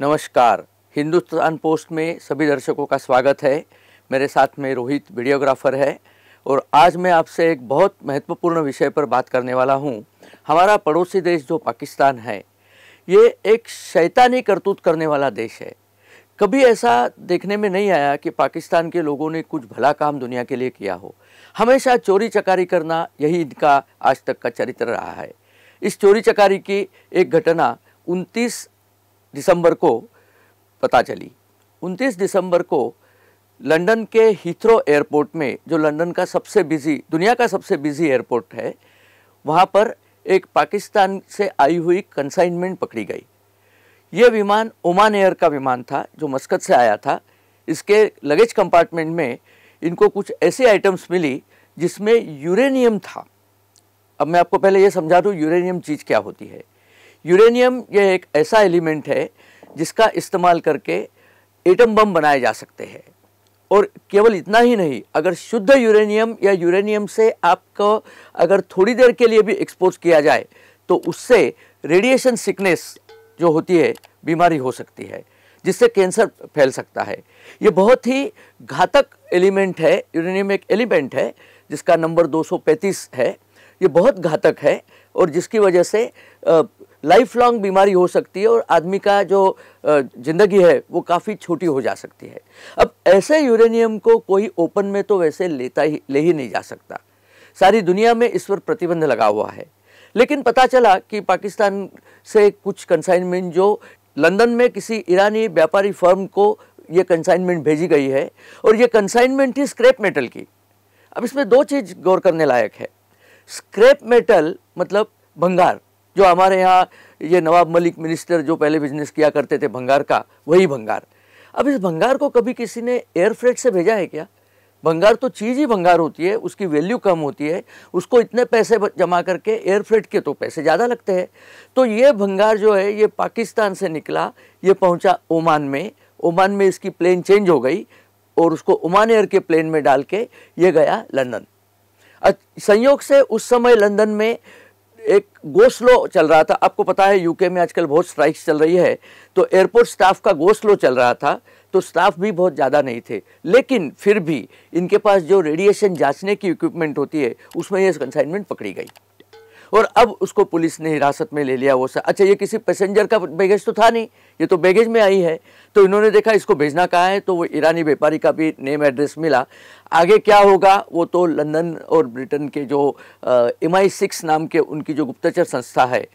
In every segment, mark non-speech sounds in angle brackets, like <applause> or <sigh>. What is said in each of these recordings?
नमस्कार हिंदुस्तान पोस्ट में सभी दर्शकों का स्वागत है मेरे साथ में रोहित वीडियोग्राफर है और आज मैं आपसे एक बहुत महत्वपूर्ण विषय पर बात करने वाला हूँ हमारा पड़ोसी देश जो पाकिस्तान है ये एक शैतानी करतूत करने वाला देश है कभी ऐसा देखने में नहीं आया कि पाकिस्तान के लोगों ने कुछ भला काम दुनिया के लिए किया हो हमेशा चोरी चकारी करना यही इनका आज तक का चरित्र रहा है इस चोरी चकारी की एक घटना 29 दिसंबर को पता चली 29 दिसंबर को लंदन के हीथ्रो एयरपोर्ट में जो लंदन का सबसे बिजी दुनिया का सबसे बिजी एयरपोर्ट है वहाँ पर एक पाकिस्तान से आई हुई कंसाइनमेंट पकड़ी गई ये विमान ओमान एयर का विमान था जो मस्कत से आया था इसके लगेज कंपार्टमेंट में इनको कुछ ऐसे आइटम्स मिली जिसमें यूरेनियम था अब मैं आपको पहले ये समझा दूँ यूरेनियम चीज़ क्या होती है यूरेनियम यह एक ऐसा एलिमेंट है जिसका इस्तेमाल करके एटम बम बनाए जा सकते हैं और केवल इतना ही नहीं अगर शुद्ध यूरेनियम या यूरेनियम से आपको अगर थोड़ी देर के लिए भी एक्सपोज किया जाए तो उससे रेडिएशन सिकनेस जो होती है बीमारी हो सकती है जिससे कैंसर फैल सकता है ये बहुत ही घातक एलिमेंट है यूरेनियम एक एलिमेंट है जिसका नंबर 235 है ये बहुत घातक है और जिसकी वजह से लाइफ लॉन्ग बीमारी हो सकती है और आदमी का जो ज़िंदगी है वो काफ़ी छोटी हो जा सकती है अब ऐसे यूरेनियम को कोई ओपन में तो वैसे लेता ही ले ही नहीं जा सकता सारी दुनिया में इस पर प्रतिबंध लगा हुआ है लेकिन पता चला कि पाकिस्तान से कुछ कंसाइनमेंट जो लंदन में किसी ईरानी व्यापारी फर्म को ये कंसाइनमेंट भेजी गई है और ये कंसाइनमेंट ही स्क्रैप मेटल की अब इसमें दो चीज़ गौर करने लायक है स्क्रैप मेटल मतलब भंगार जो हमारे यहाँ ये नवाब मलिक मिनिस्टर जो पहले बिजनेस किया करते थे भंगार का वही भंगार अब इस भंगार को कभी किसी ने एयर फ्रेट से भेजा है क्या भंगार तो चीज़ ही भंगार होती है उसकी वैल्यू कम होती है उसको इतने पैसे जमा करके एयर फ्रेट के तो पैसे ज़्यादा लगते हैं तो ये भंगार जो है ये पाकिस्तान से निकला ये पहुंचा ओमान में ओमान में इसकी प्लेन चेंज हो गई और उसको ओमान एयर के प्लेन में डाल के ये गया लंदन संयोग से उस समय लंदन में एक गो स्लो चल रहा था आपको पता है यूके में आजकल बहुत स्ट्राइक्स चल रही है तो एयरपोर्ट स्टाफ का गो स्लो चल रहा था तो स्टाफ भी बहुत ज़्यादा नहीं थे लेकिन फिर भी इनके पास जो रेडिएशन जांचने की इक्विपमेंट होती है उसमें ये कंसाइनमेंट पकड़ी गई और अब उसको पुलिस ने हिरासत में ले लिया वो सा अच्छा ये किसी पैसेंजर का बैगेज तो था नहीं ये तो बैगेज में आई है तो इन्होंने देखा इसको भेजना कहाँ है तो वो ईरानी व्यापारी का भी नेम एड्रेस मिला आगे क्या होगा वो तो लंदन और ब्रिटेन के जो एम आई सिक्स नाम के उनकी जो गुप्तचर संस्था है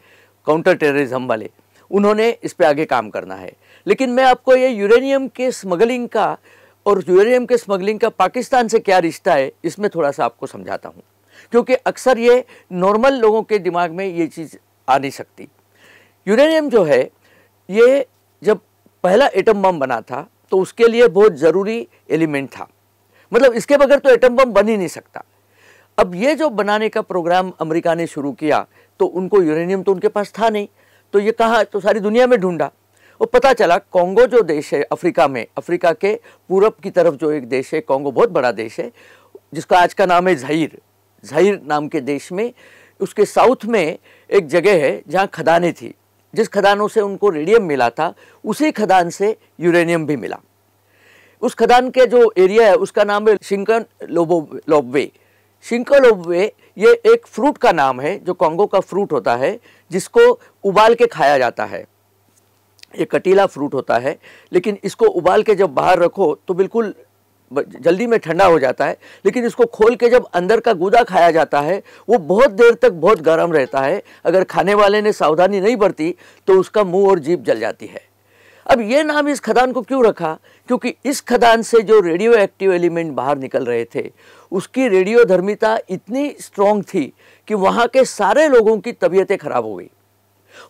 काउंटर टेररिज्म वाले उन्होंने इस पर आगे काम करना है लेकिन मैं आपको ये यूरेनियम के स्मगलिंग का और यूरेनियम के स्मगलिंग का पाकिस्तान से क्या रिश्ता है इसमें थोड़ा सा आपको समझाता हूँ क्योंकि अक्सर ये नॉर्मल लोगों के दिमाग में ये चीज़ आ नहीं सकती यूरेनियम जो है ये जब पहला एटम बम बना था तो उसके लिए बहुत ज़रूरी एलिमेंट था मतलब इसके बगैर तो एटम बम बन ही नहीं सकता अब ये जो बनाने का प्रोग्राम अमेरिका ने शुरू किया तो उनको यूरेनियम तो उनके पास था नहीं तो ये कहाँ तो सारी दुनिया में ढूंढा और पता चला कॉन्गो जो देश है अफ्रीका में अफ्रीका के पूरब की तरफ जो एक देश है कॉन्गो बहुत बड़ा देश है जिसका आज का नाम है जहीर जहिर नाम के देश में उसके साउथ में एक जगह है जहाँ खदानें थी जिस खदानों से उनको रेडियम मिला था उसी खदान से यूरेनियम भी मिला उस खदान के जो एरिया है उसका नाम है शिंकन लोबो लोबवे शिंकन लोबवे ये एक फ्रूट का नाम है जो कॉन्गो का फ्रूट होता है जिसको उबाल के खाया जाता है ये कटीला फ्रूट होता है लेकिन इसको उबाल के जब बाहर रखो तो बिल्कुल जल्दी में ठंडा हो जाता है लेकिन इसको खोल के जब अंदर का गुदा खाया जाता है वो बहुत देर तक बहुत गर्म रहता है अगर खाने वाले ने सावधानी नहीं बरती तो उसका मुंह और जीप जल जाती है अब ये नाम इस खदान को क्यों रखा क्योंकि इस खदान से जो रेडियो एक्टिव एलिमेंट बाहर निकल रहे थे उसकी रेडियो धर्मिता इतनी स्ट्रोंग थी कि वहाँ के सारे लोगों की तबीयतें खराब हो गई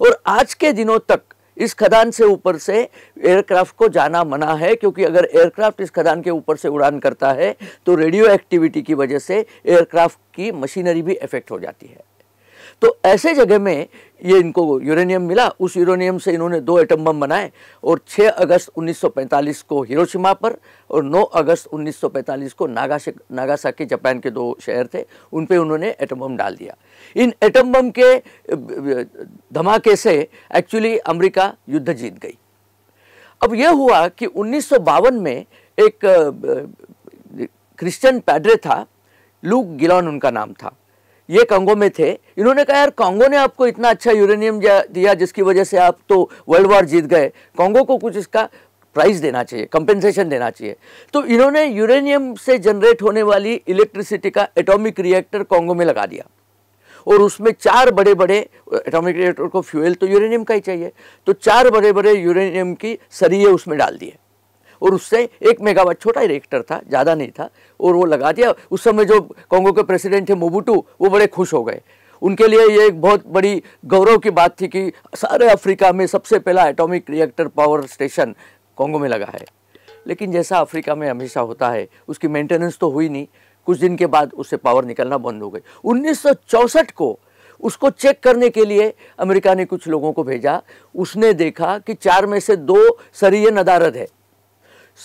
और आज के दिनों तक इस खदान से ऊपर से एयरक्राफ्ट को जाना मना है क्योंकि अगर एयरक्राफ्ट इस खदान के ऊपर से उड़ान करता है तो रेडियो एक्टिविटी की वजह से एयरक्राफ्ट की मशीनरी भी इफेक्ट हो जाती है तो ऐसे जगह में ये इनको यूरेनियम मिला उस यूरेनियम से इन्होंने दो एटम बम बनाए और 6 अगस्त 1945 को हिरोशिमा पर और 9 अगस्त 1945 को नागासा नागासाकी जापान के दो शहर थे उन पे उन्होंने एटम बम डाल दिया इन एटम बम के धमाके से एक्चुअली अमेरिका युद्ध जीत गई अब यह हुआ कि उन्नीस में एक क्रिश्चियन पैड्रे था लूक गिलॉन उनका नाम था ये कांगो में थे इन्होंने कहा यार कांगो ने आपको इतना अच्छा यूरेनियम दिया जिसकी वजह से आप तो वर्ल्ड वॉर जीत गए कांगो को कुछ इसका प्राइस देना चाहिए कंपेंसेशन देना चाहिए तो इन्होंने यूरेनियम से जनरेट होने वाली इलेक्ट्रिसिटी का एटॉमिक रिएक्टर कांगो में लगा दिया और उसमें चार बड़े बड़े एटॉमिक रिएक्टर को फ्यूल तो यूरेनियम का ही चाहिए तो चार बड़े बड़े यूरेनियम की सरिये उसमें डाल दिए और उससे एक मेगावाट छोटा ही रिएक्टर था ज़्यादा नहीं था और वो लगा दिया उस समय जो कांगो के प्रेसिडेंट थे मोबूटू वो बड़े खुश हो गए उनके लिए ये एक बहुत बड़ी गौरव की बात थी कि सारे अफ्रीका में सबसे पहला atomic reactor power station Congo में लगा है लेकिन जैसा अफ्रीका में हमेशा होता है उसकी मेंटेनेंस तो हुई नहीं कुछ दिन के बाद उससे पावर निकलना बंद हो गई उन्नीस को उसको चेक करने के लिए अमेरिका ने कुछ लोगों को भेजा उसने देखा कि चार में से दो सरीय नदारद है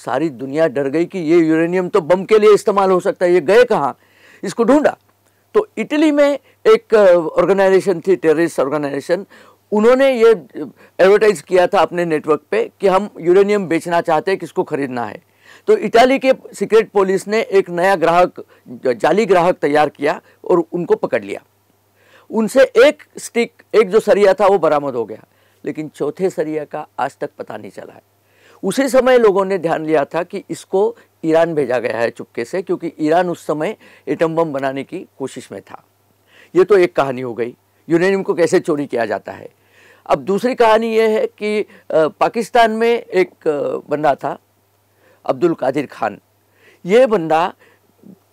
सारी दुनिया डर गई कि ये यूरेनियम तो बम के लिए इस्तेमाल हो सकता है ये गए कहाँ इसको ढूंढा तो इटली में एक ऑर्गेनाइजेशन थी टेररिस्ट ऑर्गेनाइजेशन उन्होंने ये एडवर्टाइज किया था अपने नेटवर्क पे कि हम यूरेनियम बेचना चाहते हैं किसको खरीदना है तो इटाली के सीक्रेट पुलिस ने एक नया ग्राहक जाली ग्राहक तैयार किया और उनको पकड़ लिया उनसे एक स्टिक एक जो सरिया था वो बरामद हो गया लेकिन चौथे सरिया का आज तक पता नहीं चला है उसी समय लोगों ने ध्यान लिया था कि इसको ईरान भेजा गया है चुपके से क्योंकि ईरान उस समय एटम बम बनाने की कोशिश में था ये तो एक कहानी हो गई यूरेनियम को कैसे चोरी किया जाता है अब दूसरी कहानी ये है कि पाकिस्तान में एक बंदा था अब्दुल कादिर खान ये बंदा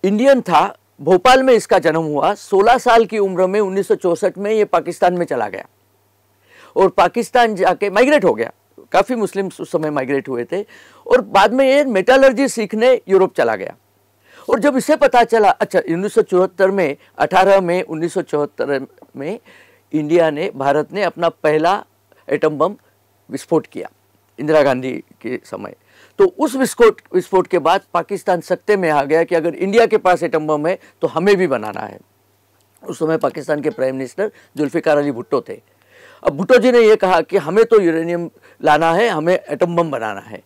इंडियन था भोपाल में इसका जन्म हुआ 16 साल की उम्र में उन्नीस में ये पाकिस्तान में चला गया और पाकिस्तान जाके माइग्रेट हो गया काफ़ी मुस्लिम्स उस समय माइग्रेट हुए थे और बाद में ये मेटालर्जी सीखने यूरोप चला गया और जब इसे पता चला अच्छा उन्नीस में 18 में उन्नीस में इंडिया ने भारत ने अपना पहला एटम बम विस्फोट किया इंदिरा गांधी के समय तो उस विस्फोट विस्फोट के बाद पाकिस्तान सत्ते में आ गया कि अगर इंडिया के पास एटम बम है तो हमें भी बनाना है उस समय पाकिस्तान के प्राइम मिनिस्टर जुल्फ़िकार अली भुट्टो थे अब भुट्टो जी ने यह कहा कि हमें तो यूरेनियम लाना है हमें एटम बम बनाना है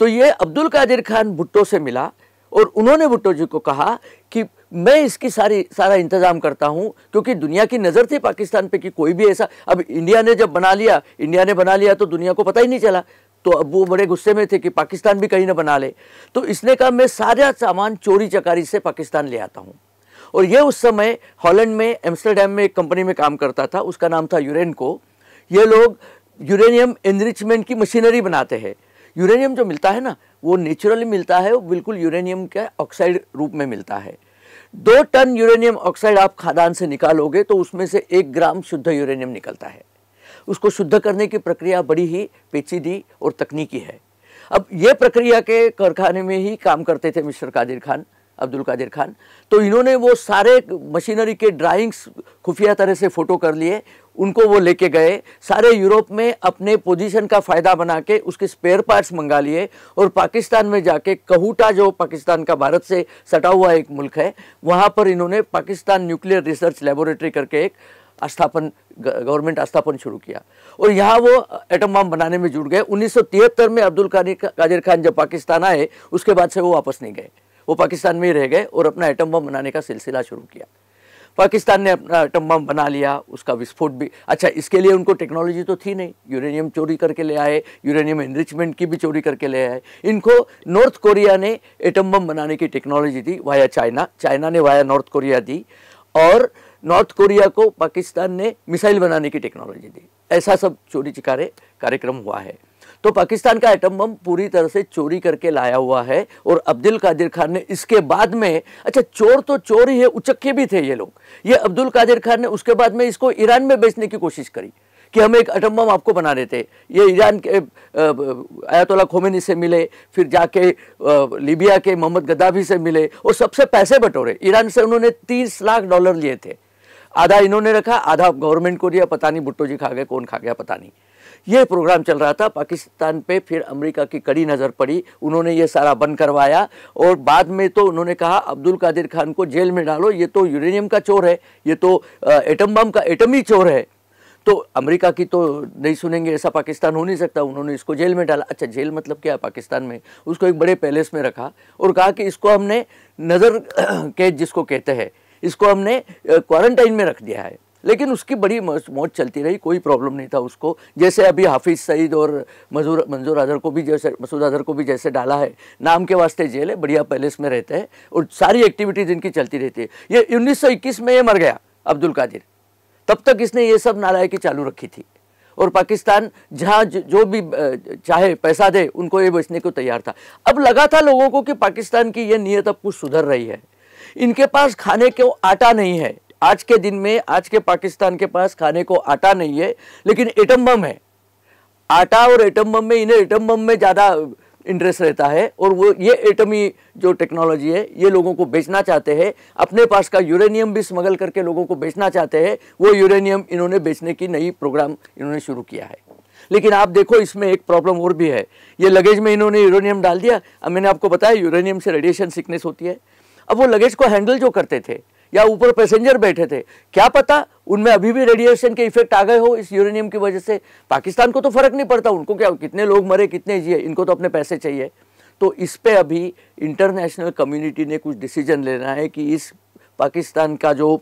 तो ये अब्दुल कादिर खान भुट्टो से मिला और उन्होंने भुट्टो जी को कहा कि मैं इसकी सारी सारा इंतज़ाम करता हूँ क्योंकि दुनिया की नज़र थी पाकिस्तान पे कि कोई भी ऐसा अब इंडिया ने जब बना लिया इंडिया ने बना लिया तो दुनिया को पता ही नहीं चला तो अब वो बड़े गुस्से में थे कि पाकिस्तान भी कहीं ना बना ले तो इसने कहा मैं सारा सामान चोरी चकारी से पाकिस्तान ले आता हूँ और ये उस समय हॉलैंड में एम्स्टरडेम में एक कंपनी में काम करता था उसका नाम था यूरेन को ये लोग यूरेनियम एनरिचमेंट की मशीनरी बनाते हैं यूरेनियम जो मिलता है ना वो नेचुरली मिलता है वो बिल्कुल यूरेनियम के ऑक्साइड रूप में मिलता है दो टन यूरेनियम ऑक्साइड आप खादान से निकालोगे तो उसमें से एक ग्राम शुद्ध यूरेनियम निकलता है उसको शुद्ध करने की प्रक्रिया बड़ी ही पेचीदी और तकनीकी है अब ये प्रक्रिया के कारखाने में ही काम करते थे मिस्टर कादिर खान अब्दुल कादिर खान तो इन्होंने वो सारे मशीनरी के ड्राइंग्स खुफिया तरह से फ़ोटो कर लिए उनको वो लेके गए सारे यूरोप में अपने पोजीशन का फ़ायदा बना के उसके स्पेयर पार्ट्स मंगा लिए और पाकिस्तान में जाके कहूटा जो पाकिस्तान का भारत से सटा हुआ एक मुल्क है वहाँ पर इन्होंने पाकिस्तान न्यूक्लियर रिसर्च लेबोरेटरी करके एक आस्थापन गवर्नमेंट आस्थापन शुरू किया और यहाँ वो एटम बम बनाने में जुट गए 1973 में अब्दुल कादिर खान जब पाकिस्तान आए उसके बाद से वो वापस नहीं गए वो पाकिस्तान में ही रह गए और अपना एटम बम बनाने का सिलसिला शुरू किया पाकिस्तान ने अपना एटम बम बना लिया उसका विस्फोट भी अच्छा इसके लिए उनको टेक्नोलॉजी तो थी नहीं यूरेनियम चोरी करके ले आए यूरेनियम एनरिचमेंट की भी चोरी करके ले आए इनको नॉर्थ कोरिया ने एटम बम बनाने की टेक्नोलॉजी दी वाया चाइना चाइना ने वाया नॉर्थ कोरिया दी और नॉर्थ कोरिया को पाकिस्तान ने मिसाइल बनाने की टेक्नोलॉजी दी ऐसा सब चोरी चिकारे कार्यक्रम हुआ है तो पाकिस्तान का एटम बम पूरी तरह से चोरी करके लाया हुआ है और अब्दुल कादिर खान ने इसके बाद में अच्छा चोर तो चोर ही है उचक्के भी थे ये लोग ये अब्दुल कादिर खान ने उसके बाद में इसको ईरान में बेचने की कोशिश करी कि हम एक एटम बम आपको बना देते ये ईरान के आयातोला खोमेनी से मिले फिर जाके लीबिया के मोहम्मद गद्दाफी से मिले और सबसे पैसे बटोरे ईरान से उन्होंने तीस लाख डॉलर लिए थे आधा इन्होंने रखा आधा गवर्नमेंट को दिया पता नहीं भुट्टो जी खा गए कौन खा गया पता नहीं ये प्रोग्राम चल रहा था पाकिस्तान पे फिर अमेरिका की कड़ी नज़र पड़ी उन्होंने ये सारा बंद करवाया और बाद में तो उन्होंने कहा अब्दुल कादिर खान को जेल में डालो ये तो यूरेनियम का चोर है ये तो एटम बम का एटम ही चोर है तो अमेरिका की तो नहीं सुनेंगे ऐसा पाकिस्तान हो नहीं सकता उन्होंने इसको जेल में डाला अच्छा जेल मतलब क्या है पाकिस्तान में उसको एक बड़े पैलेस में रखा और कहा कि इसको हमने नज़र <clears throat> कैद जिसको कहते हैं इसको हमने क्वारंटाइन में रख दिया है लेकिन उसकी बड़ी मौज चलती रही कोई प्रॉब्लम नहीं था उसको जैसे अभी हाफिज़ सईद और मजूर मंजूर अजहर को भी जैसे मसूद अजहर को भी जैसे डाला है नाम के वास्ते जेल है बढ़िया पैलेस में रहते हैं और सारी एक्टिविटीज़ इनकी चलती रहती है ये 1921 में ये मर गया अब्दुल कादिर तब तक इसने ये सब नालायकी चालू रखी थी और पाकिस्तान जहाँ जो भी चाहे पैसा दे उनको ये बेचने को तैयार था अब लगा था लोगों को कि पाकिस्तान की ये नीयत अब कुछ सुधर रही है इनके पास खाने को आटा नहीं है आज के दिन में आज के पाकिस्तान के पास खाने को आटा नहीं है लेकिन एटम बम है आटा और एटम बम में इन्हें एटम बम में ज़्यादा इंटरेस्ट रहता है और वो ये एटमी जो टेक्नोलॉजी है ये लोगों को बेचना चाहते हैं अपने पास का यूरेनियम भी स्मगल करके लोगों को बेचना चाहते हैं वो यूरेनियम इन्होंने बेचने की नई प्रोग्राम इन्होंने शुरू किया है लेकिन आप देखो इसमें एक प्रॉब्लम और भी है ये लगेज में इन्होंने यूरेनियम डाल दिया अब मैंने आपको बताया यूरेनियम से रेडिएशन सिकनेस होती है अब वो लगेज को हैंडल जो करते थे या ऊपर पैसेंजर बैठे थे क्या पता उनमें अभी भी रेडिएशन के इफेक्ट आ गए हो इस यूरेनियम की वजह से पाकिस्तान को तो फर्क नहीं पड़ता उनको क्या कितने लोग मरे कितने जिए इनको तो अपने पैसे चाहिए तो इस पर अभी इंटरनेशनल कम्युनिटी ने कुछ डिसीजन लेना है कि इस पाकिस्तान का जो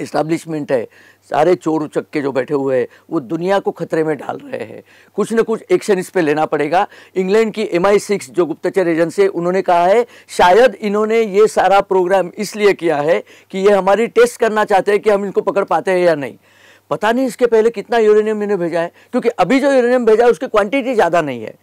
इस्टाब्लिशमेंट है सारे चोर उचक्के जो बैठे हुए हैं वो दुनिया को खतरे में डाल रहे हैं कुछ ना कुछ एक्शन इस पर लेना पड़ेगा इंग्लैंड की एम आई सिक्स जो गुप्तचर एजेंसी है उन्होंने कहा है शायद इन्होंने ये सारा प्रोग्राम इसलिए किया है कि ये हमारी टेस्ट करना चाहते हैं कि हम इनको पकड़ पाते हैं या नहीं पता नहीं इसके पहले कितना यूरेनियम इन्हें भेजा है क्योंकि अभी जो यूरेनियम भेजा है उसकी क्वान्टिटी ज़्यादा नहीं है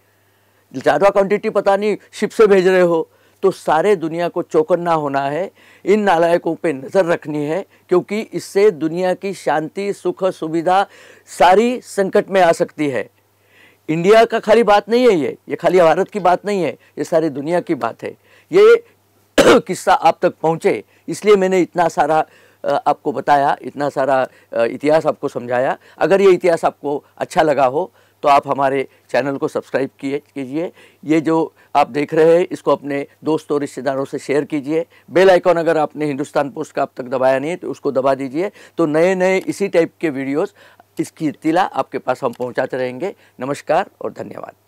ज़्यादा क्वान्टिटी पता नहीं शिप से भेज रहे हो तो सारे दुनिया को चौकन्ना होना है इन नालायकों पे नज़र रखनी है क्योंकि इससे दुनिया की शांति सुख सुविधा सारी संकट में आ सकती है इंडिया का खाली बात नहीं है ये ये खाली भारत की बात नहीं है ये सारी दुनिया की बात है ये <clears throat> किस्सा आप तक पहुँचे इसलिए मैंने इतना सारा आपको बताया इतना सारा इतिहास आपको समझाया अगर ये इतिहास आपको अच्छा लगा हो तो आप हमारे चैनल को सब्सक्राइब किए कीजिए ये जो आप देख रहे हैं इसको अपने दोस्तों रिश्तेदारों से शेयर कीजिए बेल आइकॉन अगर आपने हिंदुस्तान पोस्ट का अब तक दबाया नहीं है तो उसको दबा दीजिए तो नए नए इसी टाइप के वीडियोस इसकी इतला आपके पास हम पहुंचाते रहेंगे नमस्कार और धन्यवाद